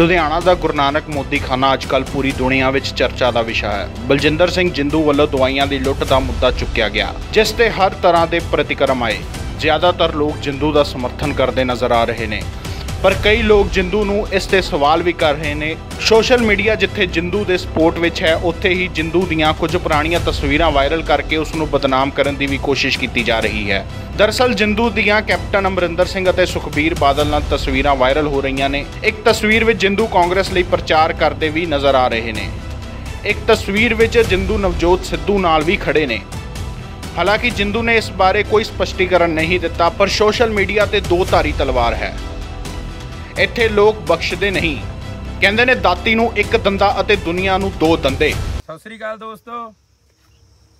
ਲੁਧਿਆਣਾ ਦਾ ਗੁਰੂ ਨਾਨਕ ਖਾਨਾ ਅੱਜਕੱਲ ਪੂਰੀ ਦੁਨੀਆ ਵਿੱਚ ਚਰਚਾ ਦਾ ਵਿਸ਼ਾ ਹੈ ਬਲਜਿੰਦਰ ਸਿੰਘ ਜਿੰਦੂ ਵੱਲੋਂ ਦਵਾਈਆਂ ਦੀ ਲੁੱਟ ਦਾ ਮੁੱਦਾ ਚੁੱਕਿਆ ਗਿਆ ਜਿਸ ਤੇ ਹਰ ਤਰ੍ਹਾਂ ਦੇ ਪ੍ਰਤੀਕਰਮ ਆਏ ਜ਼ਿਆਦਾਤਰ ਲੋਕ ਜਿੰਦੂ ਦਾ ਸਮਰਥਨ ਕਰਦੇ ਨਜ਼ਰ ਆ ਰਹੇ ਨੇ ਪਰ ਕਈ ਲੋਕ ਜਿੰਦੂ ਨੂੰ ਇਸ ਤੇ ਸਵਾਲ ਵੀ ਕਰ ਰਹੇ ਨੇ ਸੋਸ਼ਲ ਮੀਡੀਆ ਜਿੱਥੇ ਜਿੰਦੂ ਦੇ ਸਪੋਰਟ ਵਿੱਚ ਹੈ ਉੱਥੇ ਹੀ ਜਿੰਦੂ ਦੀਆਂ ਕੁਝ ਪੁਰਾਣੀਆਂ ਤਸਵੀਰਾਂ ਵਾਇਰਲ ਕਰਕੇ ਉਸ ਨੂੰ ਬਦਨਾਮ ਕਰਨ ਦੀ ਵੀ ਕੋਸ਼ਿਸ਼ ਕੀਤੀ ਜਾ ਰਹੀ ਹੈ ਦਰਸਲ ਜਿੰਦੂ ਦੀਆਂ ਕੈਪਟਨ ਅਮਰਿੰਦਰ ਸਿੰਘ ਅਤੇ ਸੁਖਬੀਰ ਬਾਦਲ ਨਾਲ ਤਸਵੀਰਾਂ ਵਾਇਰਲ ਹੋ ਰਹੀਆਂ ਨੇ ਇੱਕ ਤਸਵੀਰ ਵਿੱਚ ਜਿੰਦੂ ਕਾਂਗਰਸ ਲਈ ਪ੍ਰਚਾਰ ਕਰਦੇ ਵੀ ਨਜ਼ਰ ਆ ਰਹੇ ਨੇ ਇੱਕ ਤਸਵੀਰ ਵਿੱਚ ਜਿੰਦੂ ਨਵਜੋਤ ਸਿੱਧੂ ਨਾਲ ਵੀ ਖੜੇ ਨੇ ਹਾਲਾਂਕਿ ਜਿੰਦੂ ਨੇ ਇਸ ਬਾਰੇ ਕੋਈ ਸਪਸ਼ਟੀਕਰਨ ਨਹੀਂ ਦਿੱਤਾ ਪਰ ਸੋਸ਼ਲ ਮੀਡੀਆ ਤੇ ਦੋ ਧਾਰੀ ਤਲਵਾਰ ਹੈ ਇੱਥੇ ਲੋਕ ਬਖਸ਼ਦੇ ਨਹੀਂ ਕਹਿੰਦੇ ਨੇ ਦਾਤੀ ਨੂੰ ਇੱਕ ਦੰਦਾ ਅਤੇ ਦੁਨੀਆ ਨੂੰ ਦੋ ਦੰਦੇ ਸਤਿ ਸ੍ਰੀ ਅਕਾਲ ਦੋਸਤੋ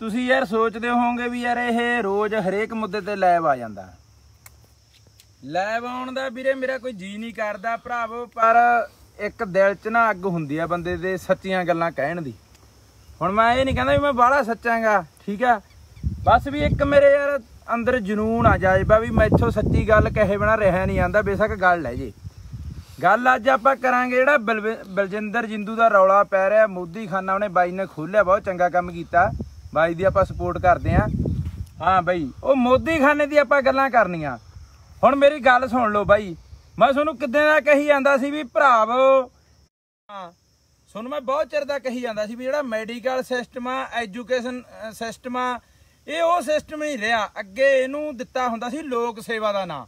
ਤੁਸੀਂ ਯਾਰ ਸੋਚਦੇ ਹੋਵੋਗੇ ਵੀ ਯਾਰ ਇਹ ਰੋਜ਼ ਹਰੇਕ ਮੁੱਦੇ ਤੇ ਲਾਈਵ ਆ ਜਾਂਦਾ ਲਾਈਵ ਆਉਣ ਦਾ ਵੀਰੇ ਮੇਰਾ ਕੋਈ ਜੀ ਨਹੀਂ ਕਰਦਾ ਭਰਾਵੋ ਪਰ ਇੱਕ ਦਿਲ 'ਚ ਨਾ ਅੱਗ ਹੁੰਦੀ ਆ ਬੰਦੇ ਦੇ ਸੱਚੀਆਂ ਗੱਲਾਂ ਕਹਿਣ ਦੀ ਹੁਣ ਮੈਂ ਇਹ ਨਹੀਂ ਕਹਿੰਦਾ ਵੀ ਮੈਂ ਬਾਹਲਾ ਸੱਚਾਂਗਾ ਠੀਕ ਆ ਬਸ ਵੀ ਇੱਕ ਮੇਰੇ ਯਾਰ ਅੰਦਰ ਜਨੂਨ ਆ ਜਾਏਗਾ ਵੀ ਮੈਥੋਂ ਸੱਚੀ ਗੱਲ ਕਹੇ ਬਿਨਾ ਰਿਹਾ ਨਹੀਂ ਜਾਂਦਾ ਬੇਸ਼ੱਕ ਗੱਲ ਲੈ ਜੇ ਗੱਲ ਅੱਜ ਆਪਾਂ ਕਰਾਂਗੇ ਜਿਹੜਾ ਬਲਜਿੰਦਰ ਜਿੰਦੂ ਦਾ ਰੌਲਾ ਪੈ ਰਿਹਾ ਮੋਦੀ ਖਾਨਾ ਉਹਨੇ ਬਾਈ ਨੇ ਖੋਲਿਆ ਬਹੁਤ ਚੰਗਾ ਕੰਮ ਕੀਤਾ ਬਾਈ ਦੀ ਆਪਾਂ ਸਪੋਰਟ ਕਰਦੇ ਆਂ ਹਾਂ ਬਾਈ ਉਹ ਮੋਦੀ ਖਾਨੇ ਦੀ ਆਪਾਂ ਗੱਲਾਂ ਕਰਨੀਆਂ ਹੁਣ ਮੇਰੀ ਗੱਲ ਸੁਣ ਲਓ ਬਾਈ ਮੈਂ ਤੁਹਾਨੂੰ ਕਿੱਦਾਂ ਦਾ ਕਹੀ ਜਾਂਦਾ ਸੀ ਵੀ ਭਰਾਵੋ ਹਾਂ ਮੈਂ ਬਹੁਤ ਚਿਰ ਦਾ ਕਹੀ ਜਾਂਦਾ ਸੀ ਵੀ ਜਿਹੜਾ ਮੈਡੀਕਲ ਸਿਸਟਮ ਆ ਐਜੂਕੇਸ਼ਨ ਸਿਸਟਮ ਆ ਇਹ ਉਹ ਸਿਸਟਮ ਨਹੀਂ ਰਿਹਾ ਅੱਗੇ ਇਹਨੂੰ ਦਿੱਤਾ ਹੁੰਦਾ ਸੀ ਲੋਕ ਸੇਵਾ ਦਾ ਨਾਮ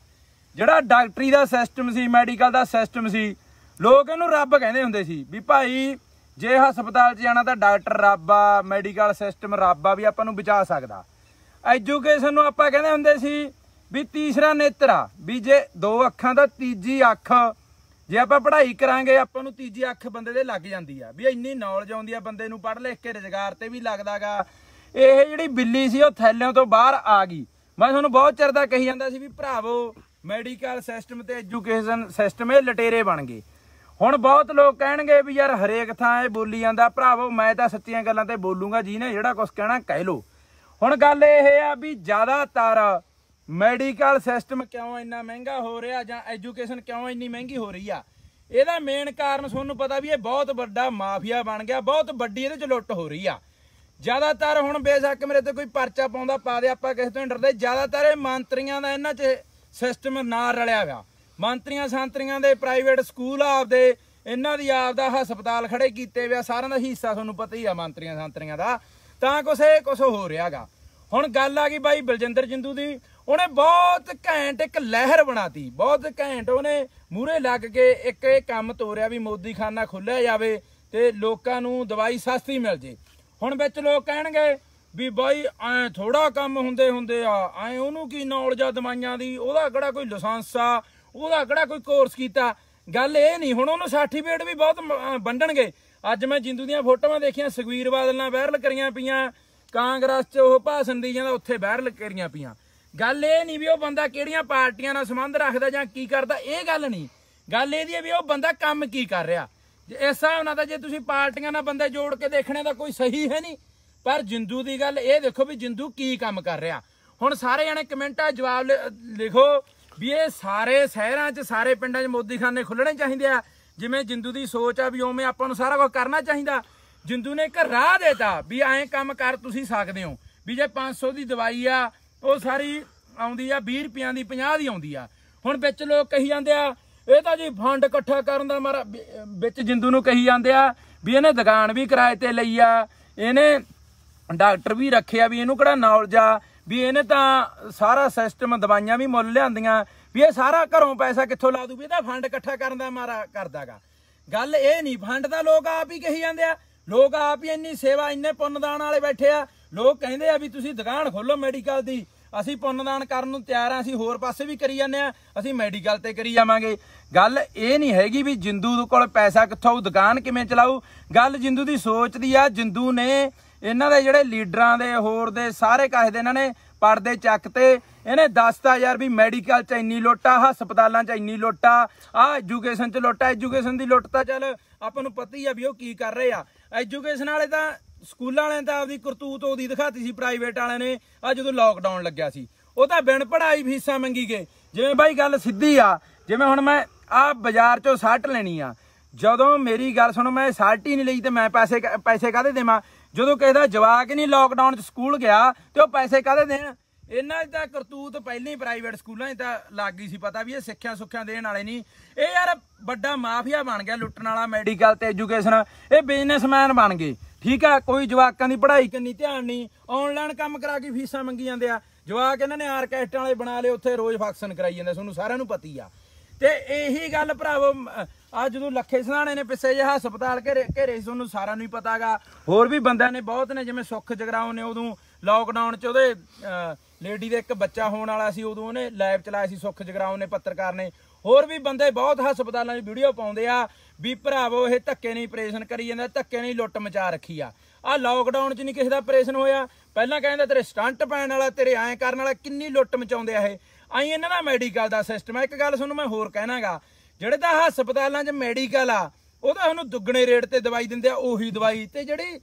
ਜਿਹੜਾ ਡਾਕਟਰੀ ਦਾ ਸਿਸਟਮ ਸੀ ਮੈਡੀਕਲ ਦਾ ਸਿਸਟਮ ਸੀ ਲੋਕ ਇਹਨੂੰ ਰੱਬ ਕਹਿੰਦੇ ਹੁੰਦੇ ਸੀ ਵੀ ਭਾਈ ਜੇ ਹਸਪਤਾਲ 'ਚ ਜਾਣਾ ਤਾਂ ਡਾਕਟਰ ਰੱਬ ਆ ਮੈਡੀਕਲ ਸਿਸਟਮ ਰੱਬ ਆ ਵੀ ਆਪਾਂ ਨੂੰ ਬਚਾ ਸਕਦਾ ਐਜੂਕੇਸ਼ਨ ਨੂੰ ਆਪਾਂ ਕਹਿੰਦੇ ਹੁੰਦੇ ਸੀ ਵੀ ਤੀਸਰਾ ਨੇਤਰ ਆ ਵੀ ਜੇ ਦੋ ਅੱਖਾਂ ਦਾ ਤੀਜੀ ਅੱਖ ਜੇ ਆਪਾਂ ਪੜ੍ਹਾਈ ਕਰਾਂਗੇ ਆਪਾਂ ਨੂੰ ਤੀਜੀ ਅੱਖ ਬੰਦੇ ਦੇ ਲੱਗ ਜਾਂਦੀ ਆ ਵੀ ਇੰਨੀ ਨੌਲੇਜ ਆਉਂਦੀ ਆ ਬੰਦੇ ਨੂੰ ਪੜ੍ਹ ਲਿਖ ਕੇ ਰੋਜ਼ਗਾਰ ਤੇ ਵੀ ਲੱਗਦਾਗਾ ਇਹ ਜਿਹੜੀ ਬਿੱਲੀ ਸੀ ਉਹ ਥੈਲਿਆਂ ਤੋਂ ਬਾਹਰ ਆ ਗਈ ਮੈਂ ਤੁਹਾਨੂੰ ਬਹੁਤ ਚਿਰ ਦਾ ਕਹੀ ਜਾਂਦਾ ਸੀ ਵੀ ਭਰਾਵੋ ਮੈਡੀਕਲ ਸਿਸਟਮ ਤੇ ਐਜੂਕੇਸ਼ਨ ਸਿਸਟਮ ਇਹ ਲਟੇਰੇ ਬਣ ਗਏ ਹੁਣ ਬਹੁਤ ਲੋਕ ਕਹਿਣਗੇ ਵੀ ਯਾਰ ਹਰੇਕ ਥਾਂ ਇਹ ਬੋਲੀ ਜਾਂਦਾ ਭਰਾਵੋ ਮੈਂ ਤਾਂ ਸੱਚੀਆਂ ਗੱਲਾਂ ਤੇ ਬੋਲੂਗਾ ਜੀ ਨੇ ਜਿਹੜਾ ਕੁਝ ਕਹਿਣਾ ਕਹਿ ਲੋ ਹੁਣ ਗੱਲ ਇਹ ਆ ਵੀ ਜ਼ਿਆਦਾਤਰ ਮੈਡੀਕਲ ਸਿਸਟਮ ਕਿਉਂ ਇੰਨਾ ਮਹਿੰਗਾ ਹੋ ਰਿਹਾ ਜਾਂ ਐਜੂਕੇਸ਼ਨ ਕਿਉਂ ਇੰਨੀ ਮਹਿੰਗੀ ਹੋ ਰਹੀ ਆ ਇਹਦਾ ਮੇਨ ਕਾਰਨ ਤੁਹਾਨੂੰ ਪਤਾ ਵੀ ਇਹ ਬਹੁਤ ਵੱਡਾ ਮਾਫੀਆ ਬਣ ਗਿਆ ਬਹੁਤ ਵੱਡੀ ਇਹਦੇ ਚ ਲੁੱਟ ਹੋ ਰਹੀ ਆ ਜ਼ਿਆਦਾਤਰ ਹੁਣ ਬੇਸ਼ੱਕ ਮੇਰੇ ਤੇ ਕੋਈ ਪਰਚਾ ਪਾਉਂਦਾ ਪਾ ਦੇ ਆਪਾਂ ਕਿਸੇ ਤੋਂ ਡਰਦੇ ਜ਼ਿਆਦਾਤਰ ਇਹ ਮੰਤਰੀਆਂ ਦਾ ਇਹਨਾਂ 'ਚ ਸਿਸਟਮ ਨਾਲ ਰਲਿਆ ਹੋਇਆ ਮੰਤਰੀਆਂ ਸੰਤਰੀਆਂ ਦੇ ਪ੍ਰਾਈਵੇਟ ਸਕੂਲ ਆਪਦੇ ਇਹਨਾਂ ਦੀ ਆਪਦਾ ਹਸਪਤਾਲ ਖੜੇ ਕੀਤੇ ਵਿਆ ਸਾਰਿਆਂ ਦਾ ਹਿੱਸਾ ਤੁਹਾਨੂੰ ਪਤਾ ਹੀ ਆ ਮੰਤਰੀਆਂ ਸੰਤਰੀਆਂ ਦਾ ਤਾਂ ਕੁਛ ਇਹ ਕੁਛ ਹੋ ਰਿਹਾਗਾ ਹੁਣ ਗੱਲ ਆ ਗਈ ਬਾਈ ਬਲਜਿੰਦਰ ਜਿੰਦੂ ਦੀ ਉਹਨੇ ਬਹੁਤ ਘੈਂਟ ਇੱਕ ਲਹਿਰ ਬਣਾਤੀ ਬਹੁਤ ਘੈਂਟ ਉਹਨੇ ਮੂਰੇ ਲੱਗ ਕੇ ਇੱਕ ਇਹ ਕੰਮ ਤੋਰਿਆ ਵੀ ਮੋਦੀ ਖਾਨਾ ਖੁੱਲਿਆ ਜਾਵੇ ਤੇ ਲੋਕਾਂ ਨੂੰ ਦਵਾਈ ਸਸਤੀ ਮਿਲ ਜੇ ਹੁਣ ਵਿੱਚ ਲੋਕ ਕਹਿਣਗੇ ਵੀ ਬਾਈ ਐ ਥੋੜਾ ਕੰਮ ਹੁੰਦੇ ਹੁੰਦੇ ਆ ਐ ਉਹਨੂੰ ਕੀ ਨੌਲੇਜ ਆ ਦਵਾਈਆਂ ਦੀ ਉਹਦਾ ਕਿਹੜਾ ਕੋਈ ਲਾਇਸੈਂਸ ਆ ਉਹਦਾ ਕਿਹੜਾ ਕੋਈ ਕੋਰਸ ਕੀਤਾ ਗੱਲ ਇਹ ਨਹੀਂ ਹੁਣ ਉਹਨੂੰ ਸਰਟੀਫਿਕੇਟ ਵੀ ਬਹੁਤ ਵੰਡਣਗੇ ਅੱਜ ਮੈਂ ਜਿੰਦੂ ਦੀਆਂ ਫੋਟੋਆਂ ਦੇਖੀਆਂ ਸੁਖਵੀਰ ਬਾਦਲ ਨਾਲ ਵਾਇਰਲ ਕਰੀਆਂ ਪਈਆਂ ਕਾਂਗਰਸ 'ਚ ਉਹ ਭਾਸ਼ਣ ਦੀ ਜਾਂਦਾ ਉੱਥੇ ਵਾਇਰਲ ਕਰੀਆਂ ਪਈਆਂ ਗੱਲ ਇਹ ਨਹੀਂ ਵੀ ਉਹ ਬੰਦਾ ਕਿਹੜੀਆਂ ਪਾਰਟੀਆਂ ਨਾਲ ਸੰਬੰਧ ਰੱਖਦਾ ਜਾਂ ਕੀ ਕਰਦਾ ਇਹ ਗੱਲ ਨਹੀਂ ਗੱਲ ਇਹਦੀ ਹੈ ਵੀ ਉਹ ਬੰਦਾ ਕੰਮ ਕੀ ਕਰ ਰਿਹਾ ਇਸ ਹਿਸਾਬ ਨਾਲ ਤਾਂ ਜੇ ਤੁਸੀਂ ਪਾਰਟੀਆਂ ਨਾਲ ਬੰਦੇ ਜੋੜ ਕੇ ਦੇਖਣੇ ਦਾ ਕੋਈ ਸਹੀ ਹੈ ਨਹੀਂ ਪਰ ਜਿੰਦੂ ਦੀ ਗੱਲ ਇਹ ਦੇਖੋ ਵੀ ਜਿੰਦੂ ਕੀ ਕੰਮ ਕਰ ਰਿਹਾ ਹੁਣ ਸਾਰੇ ਜਣੇ ਕਮੈਂਟਾਂ ਜਵਾਬ ਲਿਖੋ ਵੀ ਇਹ ਸਾਰੇ ਸ਼ਹਿਰਾਂ 'ਚ ਸਾਰੇ ਪਿੰਡਾਂ 'ਚ ਮੋਦੀ ਖਾਨੇ ਖੁੱਲਣੇ ਚਾਹੀਦੇ ਆ ਜਿਵੇਂ ਜਿੰਦੂ ਦੀ ਸੋਚ ਆ ਵੀ ਓਵੇਂ ਆਪਾਂ ਨੂੰ ਸਾਰਾ ਕੁਝ ਕਰਨਾ ਚਾਹੀਦਾ ਜਿੰਦੂ ਨੇ ਇੱਕ ਰਾਹ ਦੇਤਾ ਵੀ ਐਂ ਕੰਮ ਕਰ ਤੁਸੀਂ ਸਕਦੇ ਹੋ ਵੀ ਜੇ 500 ਦੀ ਦਵਾਈ ਆ ਉਹ ਸਾਰੀ ਆਉਂਦੀ ਆ 20 ਰੁਪਿਆਂ ਦੀ 50 ਦੀ ਆਉਂਦੀ ਆ ਹੁਣ ਵਿੱਚ ਲੋਕ ਕਹੀ ਜਾਂਦੇ ਆ ਇਹ ਤਾਂ ਜੀ ਫੰਡ ਇਕੱਠਾ ਕਰਨ ਦਾ ਮਾਰਾ ਵਿੱਚ ਜਿੰਦੂ ਨੂੰ ਕਹੀ ਜਾਂਦੇ ਆ ਵੀ ਇਹਨੇ ਦੁਕਾਨ ਵੀ ਕਿਰਾਏ ਤੇ ਲਈ ਆ ਇਹਨੇ ਡਾਕਟਰ ਵੀ ਰੱਖਿਆ ਵੀ ਇਹਨੂੰ ਕਿਹੜਾ ਨੌਲੇਜ ਆ ਵੀ ਇਹਨੇ ਤਾਂ ਸਾਰਾ ਸਿਸਟਮ ਦਵਾਈਆਂ ਵੀ ਮੁੱਲ ਲਿਆਂਦੀਆਂ ਵੀ ਇਹ ਸਾਰਾ ਘਰੋਂ ਪੈਸਾ ਕਿੱਥੋਂ ਲਾ ਦੂ ਵੀ ਇਹਦਾ ਫੰਡ ਇਕੱਠਾ ਕਰਨ ਦਾ ਮਾਰਾ ਕਰਦਾਗਾ ਗੱਲ ਇਹ ਨਹੀਂ ਫੰਡ ਦਾ ਲੋਕ ਆਪ ਹੀ ਕਹੀ ਜਾਂਦੇ ਆ ਲੋਕ ਆਪ ਹੀ ਇੰਨੀ ਸੇਵਾ ਇੰਨੇ ਪੁੰਨਦਾਨ ਵਾਲੇ ਬੈਠੇ ਆ ਲੋਕ ਕਹਿੰਦੇ ਆ ਵੀ ਤੁਸੀਂ ਦੁਕਾਨ ਖੋਲੋ ਮੈਡੀਕਲ ਦੀ ਅਸੀਂ ਪੁੰਨਦਾਨ ਕਰਨ ਨੂੰ ਤਿਆਰ ਆ ਅਸੀਂ ਹੋਰ ਪਾਸੇ ਵੀ ਕਰੀ ਜਾਂਦੇ ਆ ਅਸੀਂ ਮੈਡੀਕਲ ਤੇ ਕਰੀ ਜਾਵਾਂਗੇ ਗੱਲ ਇਹ ਨਹੀਂ ਹੈਗੀ ਵੀ ਜਿੰਦੂ ਕੋਲ ਪੈਸਾ ਕਿੱਥੋਂ ਦੁਕਾਨ ਕਿਵੇਂ ਚਲਾਉ ਗੱਲ ਜਿੰਦੂ ਦੀ ਸੋਚ ਦੀ ਆ ਜਿੰਦੂ ਨੇ ਇਹਨਾਂ ਦੇ ਜਿਹੜੇ ਲੀਡਰਾਂ ਦੇ ਹੋਰ ਦੇ ਸਾਰੇ ਕਾਹੇ ਦੇ ਇਹਨਾਂ ਨੇ ਪਰਦੇ ਚੱਕ ਤੇ ਇਹਨੇ ਦੱਸਤਾ ਯਾਰ ਵੀ ਮੈਡੀਕਲ ਚ ਇੰਨੀ ਲੁੱਟਾ ਹਸਪਤਾਲਾਂ ਚ ਇੰਨੀ ਲੁੱਟਾ ਆ ਐਜੂਕੇਸ਼ਨ ਚ ਲੁੱਟਾ ਐਜੂਕੇਸ਼ਨ ਦੀ ਲੁੱਟ ਤਾਂ ਚੱਲ ਆਪਾਂ ਨੂੰ ਪਤਾ ਹੀ ਆ ਵੀ ਉਹ ਕੀ ਕਰ ਰਹੇ ਆ ਐਜੂਕੇਸ਼ਨ ਵਾਲੇ ਤਾਂ ਸਕੂਲਾਂ ਵਾਲਿਆਂ ਤਾਂ ਆਪਦੀ ਕਰਤੂਤ ਉਹਦੀ ਦਿਖਾਤੀ ਸੀ ਪ੍ਰਾਈਵੇਟ ਵਾਲਿਆਂ ਨੇ ਆ ਜਦੋਂ ਲੋਕਡਾਊਨ ਲੱਗਿਆ ਸੀ ਉਹ ਤਾਂ ਬਿਨ ਪੜਾਈ ਫੀਸਾਂ ਮੰਗੀ ਗਏ ਜਿਵੇਂ ਬਾਈ ਗੱਲ ਸਿੱਧੀ ਆ ਜਿਵੇਂ ਹੁਣ ਮੈਂ ਆ ਬਾਜ਼ਾਰ ਚੋਂ ਸ਼ਰਟ ਲੈਣੀ ਆ ਜਦੋਂ ਮੇਰੀ ਗੱਲ ਸੁਣੋ ਮੈਂ ਸ਼ਰਟ ਹੀ ਨਹੀਂ ਲਈ ਤੇ ਮੈਂ ਪੈਸੇ ਪੈਸੇ ਕਾਹਦੇ ਦੇਵਾਂ ਜਦੋਂ ਕਿਸੇ ਦਾ ਜਵਾਕ ਨਹੀਂ ਲੋਕਡਾਊਨ 'ਚ ਸਕੂਲ ਗਿਆ ਤੇ ਉਹ ਪੈਸੇ ਕਾਹਦੇ ਦੇਣ ਇਹਨਾਂ ਦਾ ਕਰਤੂਤ ਪਹਿਲਾਂ ਹੀ ਪ੍ਰਾਈਵੇਟ ਸਕੂਲਾਂ 'ਚ ਤਾਂ ਲੱਗ ਗਈ ਸੀ ਪਤਾ ਵੀ ਇਹ ਸਿੱਖਿਆ ਸੁੱਖਿਆ ਦੇਣ ਵਾਲੇ ਨਹੀਂ ਇਹ ਯਾਰ ਵੱਡਾ ਮਾਫੀਆ ਬਣ ਗਿਆ ਲੁੱਟਣ ਵਾਲਾ ਮੈਡੀਕਲ ਤੇ ਐਜੂਕੇਸ਼ਨ ਇਹ ਬਿਜ਼ਨਸਮੈਨ ਬਣ ਗਏ ਠੀਕ ਆ ਕੋਈ ਜਵਾਕਾਂ ਦੀ ਪੜ੍ਹਾਈ ਕੰਨੀ ਧਿਆਨ ਨਹੀਂ ਆਨਲਾਈਨ ਕੰਮ ਕਰਾ ਕੇ ਫੀਸਾਂ ਮੰਗੀ ਜਾਂਦੇ ਆ ਜਵਾਕ ਇਹਨਾਂ ਨੇ ਆਰਕੈਸਟਰਾਂ ਵਾਲੇ ਬਣਾ ਲਏ ਉੱਥੇ ਰੋਜ਼ ਫੰਕਸ਼ਨ ਕਰਾਈ ਜਾਂਦੇ ਤੁਹਾਨੂੰ ਸਾਰਿਆਂ ਨੂੰ ਪਤੀ ਆ ਤੇ ਇਹੀ ਗੱਲ ਭਰਾਵੋ ਆ ਜਦੋਂ ਲੱਖੇ ਸਨਾਣੇ ਨੇ ਪਿੱਛੇ ਜਿਹਾ ਹਸਪਤਾਲ ਘੇਰੇ ਘੇਰੇ ਸੀ ਉਹਨੂੰ ਸਾਰਿਆਂ ਨੂੰ ਹੀ ਪਤਾਗਾ ਹੋਰ ਵੀ ਬੰਦਿਆਂ ਨੇ ਬਹੁਤ ਨੇ ਜਿਵੇਂ ਸੁੱਖ ਜਗਰਾਉਂ ਨੇ ਉਦੋਂ ਲਾਕਡਾਊਨ 'ਚ ਉਹਦੇ ਲੇਡੀ ਦੇ ਇੱਕ ਬੱਚਾ ਹੋਣ ਵਾਲਾ ਸੀ ਉਦੋਂ ਉਹਨੇ ਲਾਈਵ ਚਲਾਇਆ ਸੀ ਸੁੱਖ ਜਗਰਾਉਂ ਨੇ ਪੱਤਰਕਾਰ ਨੇ ਹੋਰ ਵੀ ਬੰਦੇ ਬਹੁਤ ਹਸਪਤਾਲਾਂ 'ਚ ਵੀਡੀਓ ਪਾਉਂਦੇ ਆ ਵੀ ਭਰਾਵੋ ਇਹ ਧੱਕੇ ਨਹੀਂ ਆਪਰੇਸ਼ਨ ਕਰੀ ਜਾਂਦਾ ਧੱਕੇ ਨਹੀਂ ਲੁੱਟ ਮਚਾ ਰੱਖੀ ਆ ਆ ਲਾਕਡਾਊਨ 'ਚ ਨਹੀਂ ਕਿਸੇ ਦਾ ਆਪਰੇਸ਼ਨ ਹੋਇਆ ਪਹਿਲਾਂ ਕਹਿੰਦਾ ਤੇਰੇ ਸਟੰਟ ਪੈਣ ਵਾਲਾ ਤੇਰੇ ਐਂ ਕਰਨ ਵਾਲਾ ਕਿੰਨੀ ਲੁੱਟ ਮਚਾਉਂਦੇ ਆ ਇਹ ਆਈ ਇਹਨਾਂ ਦਾ ਮੈਡੀਕਲ ਦਾ ਸਿਸਟਮ ਹੈ ਇੱਕ ਗੱਲ ਤੁਹਾਨੂੰ ਮੈਂ ਹੋਰ ਕਹਿਣਾਗਾ ਜਿਹੜੇ ਤਾਂ ਹਸਪਤਾਲਾਂ 'ਚ ਮੈਡੀਕਲ ਆ ਉਹ ਤਾਂ ਉਹਨੂੰ ਦੁੱਗਣੇ ਰੇਟ ਤੇ ਦਵਾਈ ਦਿੰਦੇ ਆ ਉਹੀ ਦਵਾਈ ਤੇ ਜਿਹੜੀ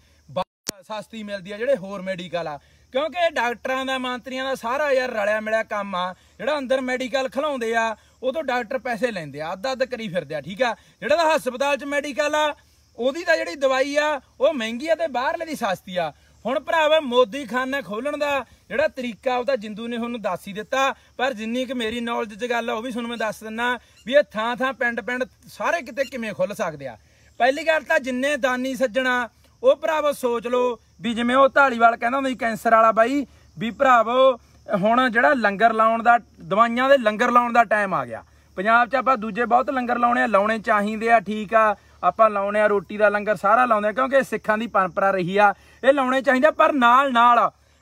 ਸਸਤੀ ਮਿਲਦੀ ਆ ਜਿਹੜੇ ਹੋਰ ਮੈਡੀਕਲ ਆ ਕਿਉਂਕਿ ਡਾਕਟਰਾਂ ਦਾ ਮੰਤਰੀਆਂ ਦਾ ਸਾਰਾ ਯਾਰ ਰਲਿਆ ਮਿਲਿਆ ਕੰਮ ਆ ਜਿਹੜਾ ਅੰਦਰ ਮੈਡੀਕਲ ਖਲਾਉਂਦੇ ਆ ਉਹ ਤੋਂ ਡਾਕਟਰ ਪੈਸੇ ਲੈਂਦੇ ਆ ਅੱਧਾ ਅੱਧ ਕਰੀ ਫਿਰਦੇ ਆ ਠੀਕ ਆ ਜਿਹੜਾ ਤਾਂ ਹਸਪਤਾਲ 'ਚ ਮੈਡੀਕਲ ਆ ਉਹਦੀ ਤਾਂ ਜਿਹੜੀ ਦਵਾਈ ਆ ਉਹ ਮਹਿੰਗੀ ਆ ਤੇ ਬਾਹਰਲੇ ਦੀ ਸਸਤੀ ਆ ਹੁਣ ਭਰਾਵਾ ਮੋਦੀ ਖਾਨਾ ਖੋਲਣ ਦਾ ਜਿਹੜਾ ਤਰੀਕਾ ਉਹ ਤਾਂ ਜਿੰਦੂ ਨੇ ਤੁਹਾਨੂੰ ਦੱਸ ਹੀ ਦਿੱਤਾ ਪਰ ਜਿੰਨੀ ਕਿ ਮੇਰੀ ਨੌਲੇਜ 'ਚ ਗੱਲ ਆ ਉਹ ਵੀ ਤੁਹਾਨੂੰ ਮੈਂ ਦੱਸ ਦਿੰਨਾ ਵੀ ਇਹ ਥਾਂ ਥਾਂ ਪਿੰਡ ਪਿੰਡ ਸਾਰੇ ਕਿਤੇ ਕਿਵੇਂ ਖੁੱਲ ਸਕਦੇ ਆ ਪਹਿਲੀ ਗੱਲ ਤਾਂ ਜਿੰਨੇ ਦਾਨੀ ਸੱਜਣਾ ਉਹ ਭਰਾਵੋ ਸੋਚ ਲਓ ਵੀ ਜਿਵੇਂ ਉਹ ਢਾਲੀਵਾਲ ਕਹਿੰਦਾ ਹੁੰਦਾ ਸੀ ਕੈਂਸਰ ਵਾਲਾ ਬਾਈ ਵੀ ਭਰਾਵੋ ਹੁਣ ਜਿਹੜਾ ਲੰਗਰ ਲਾਉਣ ਦਾ ਦਵਾਈਆਂ ਦੇ ਲੰਗਰ ਲਾਉਣ ਦਾ ਟਾਈਮ ਆ ਗਿਆ ਪੰਜਾਬ 'ਚ ਆਪਾਂ ਦੂਜੇ ਬਹੁਤ ਲੰਗਰ ਲਾਉਣੇ ਆ ਲਾਉਣੇ ਚਾਹੀਦੇ ਆ ਠੀਕ ਆ ਆਪਾਂ ਲਾਉਣੇ ਆ ਰੋਟੀ ਦਾ ਲੰਗਰ ਸਾਰਾ ਲਾਉਂਦੇ ਆ ਕਿਉਂਕਿ ਸਿੱਖਾਂ ਦੀ ਪਰੰਪਰਾ ਰਹੀ ਆ ਇਹ ਲਾਉਣੇ ਚਾਹੀਦੇ ਪਰ ਨਾਲ ਨਾਲ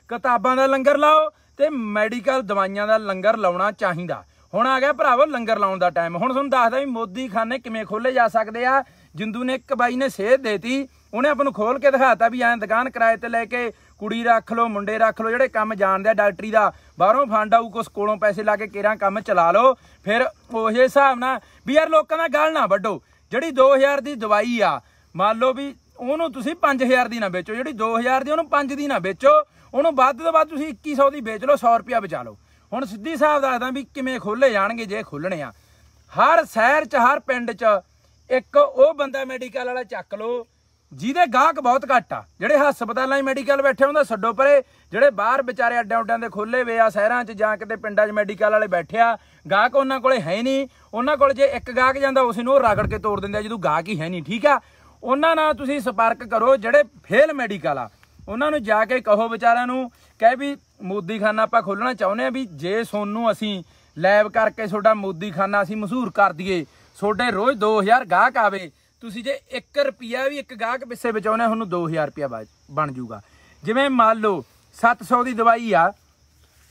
ਕਿਤਾਬਾਂ ਦਾ ਲੰਗਰ ਲਾਓ ਤੇ ਮੈਡੀਕਲ ਦਵਾਈਆਂ ਦਾ ਲੰਗਰ ਲਾਉਣਾ ਚਾਹੀਦਾ ਹੁਣ ਆ ਗਿਆ ਭਰਾਵੋ ਲੰਗਰ ਲਾਉਣ ਦਾ ਟਾਈਮ ਹੁਣ ਤੁਹਾਨੂੰ ਦੱਸਦਾ ਵੀ ਮੋਦੀ ਖਾਨੇ ਕਿਵੇਂ ਖੋਲੇ ਜਾ ਸਕਦੇ ਆ ਜਿੰਦੂ ਨੇ ਇੱਕ ਬਾਈ ਨੇ ਸੇਧ ਦੇਤੀ ਉਹਨੇ ਆਪਾਂ ਨੂੰ ਖੋਲ ਕੇ ਦਿਖਾਤਾ ਵੀ ਐਂ ਦੁਕਾਨ ਕਿਰਾਏ ਤੇ ਲੈ ਕੇ ਕੁੜੀ ਰੱਖ ਲਓ ਮੁੰਡੇ ਰੱਖ ਲਓ ਜਿਹੜੇ ਕੰਮ ਜਾਣਦੇ ਆ ਡਾਕਟਰੀ ਦਾ ਬਾਹਰੋਂ ਫੰਡ ਆਊ ਕੁਸ ਕੋਲੋਂ ਪੈਸੇ ਲਾ ਕੇ ਕਿਹੜਾ ਕੰਮ ਚਲਾ ਲਓ ਫਿਰ ਉਹੇ ਹਿਸਾਬ ਨਾਲ ਵੀ ਯਾਰ ਲੋਕਾਂ ਦਾ ਗੱਲ ਨਾ ਵੱਡੋ ਜਿਹੜੀ 2000 ਦੀ ਦਵਾਈ ਆ ਮੰਨ ਲਓ ਵੀ ਉਹਨੂੰ ਤੁਸੀਂ 5000 ਦੀ ਨਾ ਵੇਚੋ ਜਿਹੜੀ 2000 ਦੀ ਉਹਨੂੰ 5 ਦੀ ਨਾ ਵੇਚੋ ਉਹਨੂੰ ਵੱਧ ਤੋਂ ਵੱਧ ਤੁਸੀਂ 2100 ਦੀ ਵੇਚ ਲਓ 100 ਰੁਪਿਆ ਬਚਾ ਲਓ ਹੁਣ ਸਿੱਧੀ ਸਾਫ ਦੱਸਦਾ ਵੀ ਕਿਵੇਂ ਖੋਲੇ ਜਾਣਗੇ ਜੇ ਖੋਲਣੇ ਆ ਹਰ ਸ਼ਹਿਰ 'ਚ ਹਰ ਪਿੰਡ 'ਚ ਇੱਕ ਉਹ ਬੰਦਾ ਮੈਡੀਕਲ ਵਾਲਾ ਚੱਕ ਲਓ ਜਿਹਦੇ ਗਾਹਕ ਬਹੁਤ ਘੱਟ ਆ ਜਿਹੜੇ ਹਸਪਤਾਲਾਂ 'ਚ ਮੈਡੀਕਲ ਬੈਠੇ ਹੁੰਦਾ ਛੱਡੋ ਪਰੇ ਜਿਹੜੇ ਬਾਹਰ ਵਿਚਾਰੇ ਅੱਡਾ ਉੱਡਾਂ ਦੇ ਖੋਲੇ ਵੇ ਆ ਸ਼ਹਿਰਾਂ 'ਚ ਜਾਂ ਕਿਤੇ ਪਿੰਡਾਂ 'ਚ ਮੈਡੀਕਲ ਵਾਲੇ ਬੈਠੇ ਆ ਗਾਹਕ ਉਹਨਾਂ ਕੋਲੇ ਹੈ ਨਹੀਂ ਉਹਨਾਂ ਕੋਲ ਜੇ ਇੱਕ ਗਾਹਕ ਜਾਂਦਾ ਉਸ ਨੂੰ ਰਗੜ ਕੇ ਤੋੜ ਦਿੰਦੇ ਆ ਜਦੋਂ ਗਾਹਕ ਹੀ ਹੈ ਨਹੀਂ ਠੀਕ ਆ ਉਹਨਾਂ ਨਾਲ ਤੁਸੀਂ ਸੰਪਰਕ ਕਰੋ ਜਿਹੜੇ ਫੇਲ ਮੈਡੀਕਲ ਆ ਉਹਨਾਂ ਨੂੰ ਜਾ ਕੇ ਕਹੋ ਵਿਚਾਰਿਆਂ ਨੂੰ ਕਹਿ ਵੀ ਮੋਦੀ ਖਾਨਾ ਆਪਾਂ ਖੋਲਣਾ ਚਾਹੁੰਦੇ ਆ ਵੀ ਜੇ ਸੋਨੂੰ ਅਸੀਂ ਲੈਬ ਕਰਕੇ ਤੁਹਾਡਾ ਮੋਦੀ ਖਾਨਾ ਅਸੀਂ ਮਸ਼ਹੂਰ ਕਰ ਦਈਏ ਤੁਹਾਡੇ ਰੋਜ਼ 2000 ਗਾਹਕ ਆਵੇ ਤੁਸੀਂ ਜੇ 1 ਰੁਪਿਆ ਵੀ ਇੱਕ ਗਾਹਕ ਪਿੱਛੇ ਬਚਾਉਣਾ ਤੁਹਾਨੂੰ 2000 ਰੁਪਿਆ ਬਣ ਜਾਊਗਾ ਜਿਵੇਂ ਮੰਨ ਲਓ 700 ਦੀ ਦਵਾਈ ਆ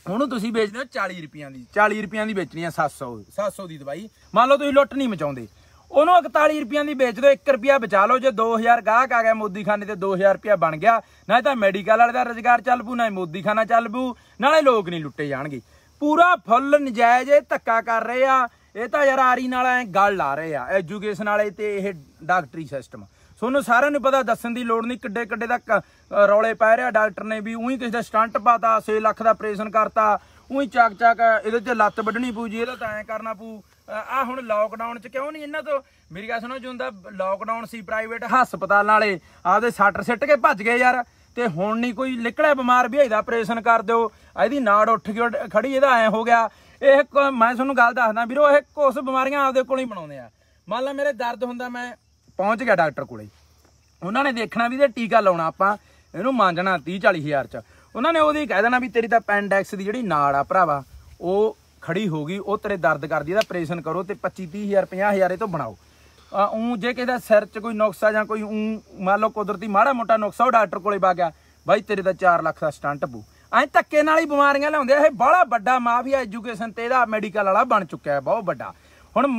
ਉਹਨੂੰ ਤੁਸੀਂ ਵੇਚਦੇ ਹੋ 40 ਰੁਪਿਆ ਦੀ 40 ਰੁਪਿਆ ਦੀ ਵੇਚਣੀ ਆ 700 700 ਦੀ ਦਵਾਈ ਮੰਨ ਲਓ ਤੁਸੀਂ ਲੁੱਟ ਨਹੀਂ ਮਚਾਉਂਦੇ ਉਹਨੂੰ 41 ਰੁਪਏ ਦੀ ਵੇਚ ਦਿਓ 1 ਰੁਪਿਆ ਬਚਾ ਲਓ ਜੇ 2000 ਗਾਹਕ ਆ ਗਏ ਮੋਦੀ ਖਾਨੇ ਤੇ 2000 ਰੁਪਿਆ ਬਣ ਗਿਆ ਨਾ ਤਾਂ ਮੈਡੀਕਲ ਵਾਲੇ ਦਾ ਰੋਜ਼ਗਾਰ ਚੱਲ ਪੂ ਨਾ ਖਾਨਾ ਚੱਲ ਪੂ ਨਾਲੇ ਲੋਕ ਨਹੀਂ ਲੁੱਟੇ ਜਾਣਗੇ ਪੂਰਾ ਫੁੱਲ ਨਜਾਇਜ਼ ਇਹ ਧੱਕਾ ਕਰ ਰਹੇ ਆ ਇਹ ਤਾਂ ਯਾਰ ਆਰੀ ਨਾਲ ਐ ਗੱਲ ਲਾ ਰਹੇ ਆ ਐਜੂਕੇਸ਼ਨ ਵਾਲੇ ਤੇ ਇਹ ਡਾਕਟਰੀ ਸਿਸਟਮ ਸੋਨੂੰ ਸਾਰਿਆਂ ਨੂੰ ਪਤਾ ਦੱਸਣ ਦੀ ਲੋੜ ਨਹੀਂ ਕਿੱਡੇ ਕਿੱਡੇ ਦਾ ਰੌਲੇ ਪੈ ਰਿਹਾ ਡਾਕਟਰ ਨੇ ਵੀ ਉਹੀ ਕਿਸੇ ਦਾ ਸਟੰਟ ਪਾਤਾ 6 ਲੱਖ ਦਾ ਆਪਰੇਸ਼ਨ ਕਰਤਾ ਉਹੀ ਚਾਕ ਚਾਕ ਇਹਦੇ ਤੇ ਲੱਤ ਵੱਢਣੀ ਪੂਜੀ ਇਹਦਾ ਤਾਂ ਐ ਕਰਨਾ ਪੂ ਆ ਹੁਣ ਲਾਕਡਾਊਨ 'ਚ ਕਿਉਂ ਨਹੀਂ ਇਹਨਾਂ ਤੋਂ ਮੇਰੀ ਗੱਲ ਸੁਣੋ ਜੁੰਦਾ ਲਾਕਡਾਊਨ ਸੀ ਪ੍ਰਾਈਵੇਟ ਹਸਪਤਾਲਾਂ ਵਾਲੇ ਆਪਦੇ ਸੱਟ ਸਿੱਟ ਕੇ ਭੱਜ ਗਏ ਯਾਰ ਤੇ ਹੁਣ ਨਹੀਂ ਕੋਈ ਨਿਕਲਿਆ ਬਿਮਾਰ ਵੀ ਦਾ ਆਪਰੇਸ਼ਨ ਕਰ ਦਿਓ ਇਹਦੀ ਨਾੜ ਉੱਠ ਕੇ ਖੜੀ ਇਹਦਾ ਐ ਹੋ ਗਿਆ ਇਹ ਮੈਂ ਤੁਹਾਨੂੰ ਗੱਲ ਦੱਸਦਾ ਵੀਰੋ ਇਹ ਕੋਸ ਬਿਮਾਰੀਆਂ ਆਪਦੇ ਕੋਲ ਹੀ ਬਣਾਉਂਦੇ ਆ ਮੰਨ ਲਾ ਮੇਰੇ ਦਰਦ ਹੁੰਦਾ ਮੈਂ ਪਹੁੰਚ ਗਿਆ ਡਾਕਟਰ ਕੋਲੇ ਉਹਨਾਂ ਨੇ ਦੇਖਣਾ ਵੀ ਤੇ ਟੀਕਾ ਲਾਉਣਾ ਆਪਾਂ ਇਹਨੂੰ ਮੰਨਣਾ 30 40000 ਚ ਉਹਨਾਂ ਨੇ ਉਹਦੀ ਕਹਿ ਦੇਣਾ ਵੀ ਤੇਰੀ ਤਾਂ ਪੈਂਡੈਕਸ ਦੀ ਜਿਹੜੀ ਨਾੜ ਆ ਭਰਾਵਾ ਉਹ ਖੜੀ ਹੋ ਗਈ ਉਹ ਤੇਰੇ ਦਰਦ ਕਰਦੀ ਇਹਦਾ ਆਪਰੇਸ਼ਨ ਕਰੋ ਤੇ 25 30000 50000 ਇਹ ਤੋਂ ਬਣਾਓ ਉਂ ਜੇ ਕਿਹਦਾ ਸਿਰ 'ਚ ਕੋਈ ਨੁਕਸਾ ਜਾਂ ਕੋਈ ਉਂ ਮੰਨ ਲਓ ਕੁਦਰਤੀ ਮਾੜਾ ਮੋਟਾ ਨੁਕਸਾ ਉਹ ਡਾਕਟਰ ਕੋਲੇ ਵਾ ਗਿਆ ਬਾਈ ਤੇਰੇ ਦਾ 4 ਲੱਖ ਦਾ ਸਟੰਟ ਬੂ ਐਂ ਧੱਕੇ ਨਾਲ ਹੀ ਬਿਮਾਰੀਆਂ ਲਿਆਉਂਦੇ ਇਹ ਬੜਾ ਵੱਡਾ ਮਾਫੀਆ ਐਜੂਕੇਸ਼ਨ ਤੇ ਇਹਦਾ ਮੈਡੀਕਲ ਵਾਲਾ ਬਣ ਚੁੱਕਿਆ ਹੈ ਬਹੁਤ ਵੱਡਾ ਹੁਣ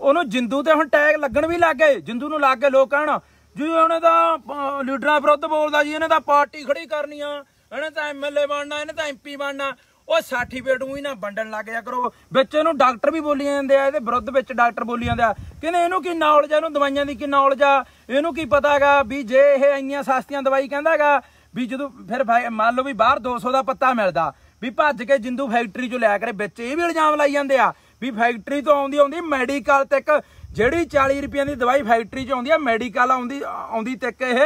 ਉਹਨੂੰ ਜਿੰਦੂ ਤੇ ਹੁਣ ਟੈਗ ਲੱਗਣ ਵੀ ਲੱਗ ਗਏ ਜਿੰਦੂ ਨੂੰ ਲੱਗ ਗਏ ਲੋਕ ਕਹਿਣ ਜੀ ਉਹਨੇ ਤਾਂ ਲੀਡਰਾਂ ਵਿਰੁੱਧ ਬੋਲਦਾ ਜੀ ਇਹਨੇ ਤਾਂ ਪਾਰਟੀ ਖੜੀ ਕਰਨੀ ਆ ਇਹਨੇ ਤਾਂ ਐਮਐਲਏ ਬਣਨਾ ਇਹਨੇ ਤਾਂ ਐਮਪੀ ਬਣਨਾ ਉਹ ਸਰਟੀਫਿਕੇਟ ਨੂੰ ਹੀ ਨਾ ਵੰਡਣ ਲੱਗ ਜਾ ਕਰੋ ਵਿੱਚ ਇਹਨੂੰ ਡਾਕਟਰ ਵੀ ਬੋਲੀ ਜਾਂਦੇ ਆ ਇਹਦੇ ਵਿਰੁੱਧ ਵਿੱਚ ਡਾਕਟਰ ਬੋਲੀ ਜਾਂਦੇ ਆ ਕਹਿੰਦੇ ਇਹਨੂੰ ਕੀ ਨੌਲੇਜ ਆ ਇਹਨੂੰ ਦਵਾਈਆਂ ਦੀ ਕੀ ਨੌਲੇਜ ਆ ਇਹਨੂੰ ਕੀ ਪਤਾਗਾ ਵੀ ਜੇ ਇਹ ਇੰਨੀਆਂ ਸਸਤੀਆਂ ਦਵਾਈ ਕਹਿੰਦਾਗਾ ਵੀ ਜਦੋਂ ਫਿਰ ਮੰਨ ਲਓ ਵੀ ਬਾਹਰ 200 ਦਾ ਪੱਤਾ ਮਿਲਦਾ ਵੀ ਭੱਜ ਕੇ ਜਿੰਦੂ ਫੈਕਟਰੀ ਚੋਂ ਲੈ ਕੇ ਵਿੱਚ ਇਹ ਵੀ ਇਲਜ਼ਾਮ ਲਾਈ ਜਾਂਦੇ ਆ ਵੀ ਫੈਕਟਰੀ ਤੋਂ ਆਉਂਦੀ ਆਉਂਦੀ ਮੈਡੀਕਲ ਤੱਕ ਜਿਹੜੀ 40 ਰੁਪਏ ਦੀ ਦਵਾਈ ਫੈਕਟਰੀ 'ਚ ਆਉਂਦੀ ਆ ਮੈਡੀਕਲ ਆਉਂਦੀ ਆਉਂਦੀ ਤੱਕ ਇਹ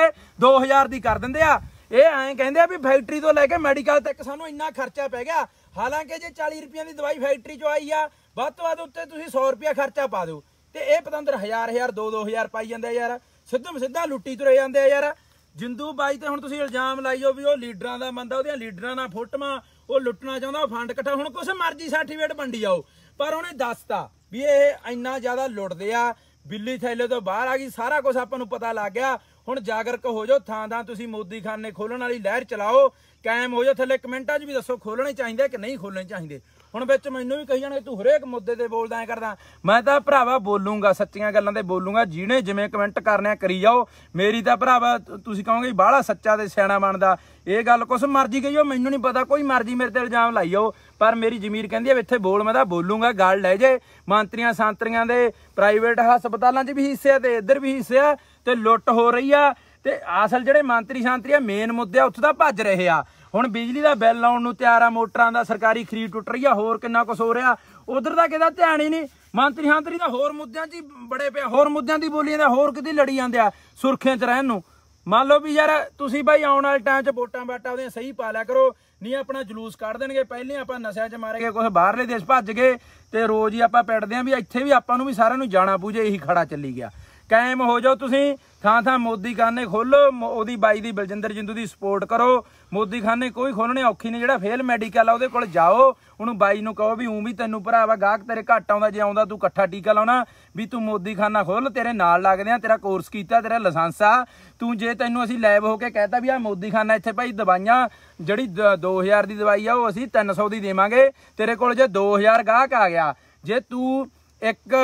2000 ਦੀ ਕਰ ਦਿੰਦੇ ਆ ਇਹ ਐਂ ਕਹਿੰਦੇ ਆ ਵੀ ਫੈਕਟਰੀ ਤੋਂ ਲੈ ਕੇ ਮੈਡੀਕਲ ਤੱਕ ਸਾਨੂੰ ਇੰਨਾ ਖਰਚਾ ਪੈ ਗਿਆ ਹਾਲਾਂਕਿ ਜੇ 40 ਰੁਪਏ ਦੀ ਦਵਾਈ ਫੈਕਟਰੀ ਚੋਂ ਆਈ ਆ ਵੱਧ ਤੋਂ ਵੱਧ ਉੱਤੇ ਤੁਸੀਂ 100 ਰੁਪਏ ਖਰਚਾ ਪਾ ਦਿਓ ਤੇ ਇਹ ਪਤੰਦਰ 1000 1000 2 2000 ਪਾਈ ਜਾਂਦੇ ਯਾਰ ਸਿੱਧਾ ਸਿੱਧਾ ਲੁੱਟੀ ਤੁਰੇ ਜਾਂਦੇ ਆ ਯਾਰ ਜਿੰਦੂ ਬਾਈ ਤੇ ਹੁਣ ਤੁਸੀਂ ਇਲਜ਼ਾਮ ਲਾਈਓ ਵੀ ਉਹ ਲੀਡਰਾਂ ਦਾ ਬੰਦਾ ਉਹਦੀਆਂ ਲੀਡਰਾਂ ਨਾਲ ਫੋਟੋਆਂ ਉਹ ਲੁੱਟਣਾ ਚਾਹੁੰਦਾ ਫੰਡ ਇਕੱਠਾ ਹੁਣ ਕੁਛ ਮਰਜ਼ੀ ਸਰਟੀਫਿਕੇਟ ਵੰਡੀ ਜਾਓ ਪਰ ਉਹਨੇ ਦੱਸਤਾ ਵੀ ਇਹ ਇੰਨਾ ਜ਼ਿਆਦਾ ਲੁੱਟਦੇ ਆ ਬਿੱਲੀ ਥੈਲੇ ਤੋਂ ਬਾਹਰ ਆ ਗਈ ਸਾਰਾ ਕੁਝ ਆਪਾਂ ਨੂੰ ਪਤਾ ਲੱਗ ਗਿਆ ਹੁਣ ਜਾਗਰਕ ਹੋ ਜਾਓ ਥਾਂ ਥਾਂ ਤੁਸੀਂ ਮੋਦੀ ਖਾਨੇ ਖੋਲਣ ਵਾਲੀ ਲਹਿਰ ਚਲਾਓ ਕਾਇਮ ਹੋ ਜਾਓ ਥੱਲੇ ਕਮੈਂਟਾਂ 'ਚ ਵੀ ਦੱਸੋ ਖੋਲਣੇ ਚਾਹੀਦੇ ਕਿ ਨਹੀਂ ਖੋਲਣੇ ਚਾਹੀਦੇ ਹੁਣ ਵਿੱਚ ਮੈਨੂੰ ਵੀ ਕਹੀ ਜਾਣਗੇ ਤੂੰ ਹਰੇਕ ਮੁੱਦੇ ਤੇ ਬੋਲਦਾ ਐ ਕਰਦਾ ਮੈਂ ਤਾਂ ਭਰਾਵਾ ਬੋਲੂੰਗਾ ਸੱਚੀਆਂ ਗੱਲਾਂ ਤੇ ਬੋਲੂੰਗਾ ਜਿਹਨੇ ਜਿਵੇਂ ਕਮੈਂਟ ਕਰਨਿਆ ਕਰੀ ਜਾਓ ਮੇਰੀ ਤਾਂ ਭਰਾਵਾ ਤੁਸੀਂ ਕਹੋਗੇ ਬਾਹਲਾ ਸੱਚਾ ਤੇ ਸਿਆਣਾ ਬਣਦਾ ਇਹ ਗੱਲ ਕੁਛ ਮਰਜੀ ਕਹੀਓ ਮੈਨੂੰ ਨਹੀਂ ਪਤਾ ਕੋਈ ਮਰਜੀ ਮੇਰੇ ਤੇ ਇਲਜ਼ਾਮ ਲਾਈ ਜਾਓ ਪਰ ਮੇਰੀ ਜ਼ਮੀਰ ਕਹਿੰਦੀ ਐ ਇੱਥੇ ਬੋਲ ਮੈਂ ਤਾਂ ਬੋਲੂੰਗਾ ਗੱਲ ਲੈ ਜੇ ਮੰਤਰੀਆਂ ਸੰਤਰੀਆਂ ਦੇ ਪ੍ਰਾਈਵੇਟ ਹਸਪਤਾਲਾਂ 'ਚ ਵੀ ਹਿੱਸੇ ਤੇ ਇੱਧਰ ਵੀ ਹਿੱਸੇ ਆ ਤੇ ਲੁੱਟ ਹੋ ਰਹੀ ਆ ਤੇ ਅਸਲ ਜਿਹੜੇ ਮੰਤਰੀ ਸੰਤਰੀਆਂ ਮੇਨ ਮੁੱਦੇ ਆ ਉੱਥੇ ਤਾਂ ਭੱਜ ਰਹੇ ਆ ਹੁਣ ਬਿਜਲੀ ਦਾ ਬਿੱਲ ਆਉਣ ਨੂੰ ਤਿਆਰ ਆ ਮੋਟਰਾਂ ਦਾ ਸਰਕਾਰੀ ਖਰੀਦ ਟੁੱਟ ਰਹੀ ਆ ਹੋਰ ਕਿੰਨਾ ਕੁਸ ਹੋ ਰਿਹਾ ਉਧਰ ਦਾ ਕਿਹਦਾ ਧਿਆਨ ਹੀ ਨਹੀਂ ਮੰਤਰੀ ਹੰਤਰੀ ਦਾ ਹੋਰ ਮੁੱਦਿਆਂ 'ਚ ਬੜੇ ਪਿਆ ਹੋਰ ਮੁੱਦਿਆਂ ਦੀ ਬੋਲੀ ਦਾ ਹੋਰ ਕਿਤੇ ਲੜੀ ਜਾਂਦੇ ਆ ਸੁਰਖੀਆਂ 'ਚ ਰਹਿਣ ਨੂੰ ਮੰਨ ਲਓ ਵੀ ਯਾਰ ਤੁਸੀਂ ਬਾਈ ਆਉਣ ਵਾਲੇ ਟਾਈਮ 'ਚ ਵੋਟਾਂ ਬਾਟਾ ਉਹਦੇ ਸਹੀ ਪਾ ਲਿਆ ਕਰੋ ਨਹੀਂ ਆਪਣਾ ਜਲੂਸ ਕੱਢ ਦੇਣਗੇ ਪਹਿਲੇ ਆਪਾਂ ਨਸ਼ਿਆਂ 'ਚ ਮਾਰੇ ਕੋਈ ਕੁਝ ਬਾਹਰਲੇ ਦੇਸ਼ ਭੱਜ ਗਏ ਤੇ ਰੋਜ਼ ਹੀ ਆਪਾਂ ਪੈੜਦੇ ਆਂ ਵੀ ਇੱਥੇ ਵੀ ਆਪਾਂ ਨੂੰ ਵੀ ਸਾਰਿਆਂ ਨੂੰ ਜਾਣਾ ਪੂਜੇ ਇਹੀ ਖੜਾ ਚੱਲੀ ਗਿਆ ਕਾਇਮ ਹੋ ਜਾਓ ਤੁਸੀਂ ਥਾਂ ਥਾਂ ਮੋਦੀ ਖਾਨੇ ਖੋਲੋ ਉਹਦੀ ਬਾਈ ਦੀ ਬਲਜਿੰਦਰ ਜਿੰਦੂ ਦੀ ਸਪੋਰਟ ਕਰੋ ਮੋਦੀ ਖਾਨੇ ਕੋਈ ਖੋਲਣੇ ਔਖੀ ਨੇ ਜਿਹੜਾ ਫੇਲ ਮੈਡੀਕਲ ਆ ਉਹਦੇ ਕੋਲ ਜਾਓ ਉਹਨੂੰ ਬਾਈ ਨੂੰ ਕਹੋ ਵੀ ਹੂੰ ਵੀ ਤੈਨੂੰ ਭਰਾਵਾ ਗਾਹਕ ਤੇਰੇ ਘੱਟ ਆਉਂਦਾ ਜੇ ਆਉਂਦਾ ਤੂੰ ਇਕੱਠਾ ਟੀਕਾ ਲਾਉਣਾ ਵੀ ਤੂੰ ਮੋਦੀ ਖਾਨਾ ਖੋਲ ਤੇਰੇ ਨਾਲ ਲੱਗਦੇ ਆ ਤੇਰਾ ਕੋਰਸ ਕੀਤਾ ਤੇਰਾ ਲਾਇਸੈਂਸ ਆ ਤੂੰ ਜੇ ਤੈਨੂੰ ਅਸੀਂ ਲੈਬ ਹੋ ਕੇ ਕਹਿਤਾ ਵੀ ਆ ਮੋਦੀ ਖਾਨਾ ਇੱਥੇ ਭਾਈ ਦਵਾਈਆਂ ਜਿਹੜੀ 2000 ਦੀ ਦਵਾਈ ਆ ਉਹ ਅਸੀਂ 300 ਦੀ ਦੇਵਾਂਗੇ ਤੇਰੇ ਕੋਲ ਜੇ 2000 ਗਾਹਕ ਆ ਗਿਆ ਜੇ ਤੂੰ ਇੱਕ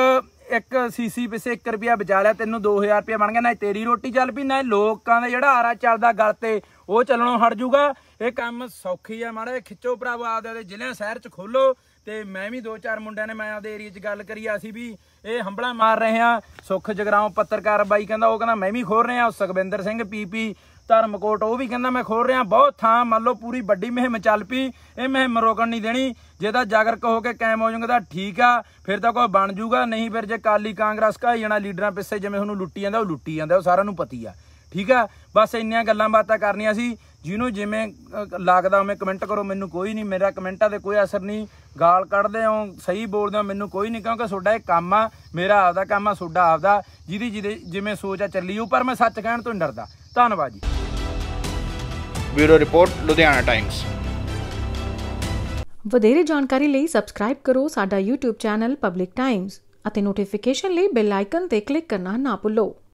ਇੱਕ ਸੀਸੀ ਪਿੱਛੇ 1 ਰੁਪਿਆ ਬਚਾ ਲਿਆ ਤੈਨੂੰ 2000 ਰੁਪਿਆ ਬਣ ਗਿਆ ਨਾ ਤੇਰੀ ਰੋਟੀ ਚੱਲ ਪਈ ਨਾ ਲੋਕਾਂ ਦਾ ਜਿਹੜਾ ਆਰਾ ਚੱਲਦਾ ਗੱਲ ਤੇ ਉਹ ਚੱਲਣੋਂ ਹਟ ਜੂਗਾ ਇਹ ਕੰਮ ਸੌਖੀ ਆ ਮਾੜਾ ਖਿੱਚੋ ਭਰਾਵੋ ਆਪਦੇ ਦੇ ਜ਼ਿਲ੍ਹੇ ਸ਼ਹਿਰ ਚ ਖੋਲੋ ਤੇ ਮੈਂ ਵੀ ਦੋ ਚਾਰ ਮੁੰਡਿਆਂ ਨੇ ਮੈਂ ਆਪਦੇ ਏਰੀਆ 'ਚ ਗੱਲ ਕਰੀ ਆ ਸੀ ਵੀ ਇਹ ਹੰਬਲਾ ਮਾਰ ਰਹੇ ਆ ਸੁਖ ਜਗਰਾਉਂ ਪੱਤਰਕਾਰ ਬਾਈ ਕਹਿੰਦਾ ਉਹ ਕਹਿੰਦਾ ਮੈਂ ਵੀ ਖੋਲ ਰਿਹਾ ਸੁਖਵਿੰਦਰ ਸਿੰਘ ਪੀਪੀ ਧਰਮਕੋਟ ਉਹ ਵੀ ਕਹਿੰਦਾ ਮੈਂ ਖੋਲ ਰਿਹਾ ਬਹੁਤ ਥਾਂ ਮੰਨ ਲਓ ਪੂਰੀ ਵੱਡੀ ਮਹਿਮ ਚੱਲ ਪਈ ਇਹ ਮਹਿਮ ਰੋਕਣ ਨਹੀਂ ਦੇਣੀ ਜੇ ਤਾਂ ਜਾਗਰਕ ਹੋ ਕੇ ਕਾਇਮ ਹੋ ਜਾਊਗਾ ਤਾਂ ਠੀਕ ਆ ਫਿਰ ਤਾਂ ਕੋਈ ਬਣ ਜਾਊਗਾ ਨਹੀਂ ਫਿਰ ਜੇ ਕਾਲੀ ਕਾਂਗਰਸ ਘਾਈ ਜਾਣਾ ਲੀਡਰਾਂ ਪਿੱਛੇ ਜਿਵੇਂ ਉਹਨੂੰ ਲੁੱਟੀ ਜਾਂਦਾ ਉਹ ਲੁੱਟੀ ਜਾਂਦਾ ਉਹ ਸਾਰਿਆਂ ਨੂੰ ਪਤੀ ਆ ਠੀਕ ਆ ਬਸ ਇੰਨੀਆਂ ਗੱਲਾਂ ਬਾਤਾਂ ਕਰਨੀਆਂ ਸੀ ਜਿਹਨੂੰ ਜਿਵੇਂ ਲੱਗਦਾ ਉਵੇਂ ਕਮੈਂਟ ਕਰੋ ਮੈਨੂੰ ਕੋਈ ਨਹੀਂ ਮੇਰਾ ਕਮੈਂਟਾਂ ਤੇ ਕੋਈ ਅਸਰ ਨਹੀਂ ਗਾਲ ਕੱਢਦੇ ਹੋ ਸਹੀ ਬੋਲਦੇ ਹੋ ਮੈਨੂੰ ਕੋਈ ਨਹੀਂ ਕਿਉਂਕਿ ਤੁਹਾਡਾ ਇਹ ਕੰਮ ਆ ਮੇਰਾ ਆਪਦਾ ਕੰਮ ਆ ਤੁਹਾਡਾ ਆਪਦਾ ਜਿਹਦੀ ਜਿਹਦੇ ਜਿਵੇਂ ਸੋਚ ਆ ਚੱਲੀ ਉਹ ਪਰ ਮੈਂ ਸੱਚ ਕਹਿਣ ਤੋਂ ਡਰਦਾ ਧੰਨਵਾਦ ਜੀ ਬਿਊਰੋ ਰਿਪੋਰਟ ਲੁਧਿਆਣਾ ਟਾਈਮਸ ਵਧੇਰੇ ਜਾਣਕਾਰੀ ਲਈ ਸਬਸਕ੍ਰਾਈਬ ਕਰੋ ਸਾਡਾ YouTube ਚੈਨਲ ਪਬਲਿਕ ਟਾਈਮਸ ਅਤੇ ਨੋਟੀਫਿਕੇਸ਼ਨ ਲਈ ਬੈਲ ਆਈਕਨ ਤੇ ਕਲਿੱਕ ਕਰਨਾ ਨਾ ਭੁੱਲੋ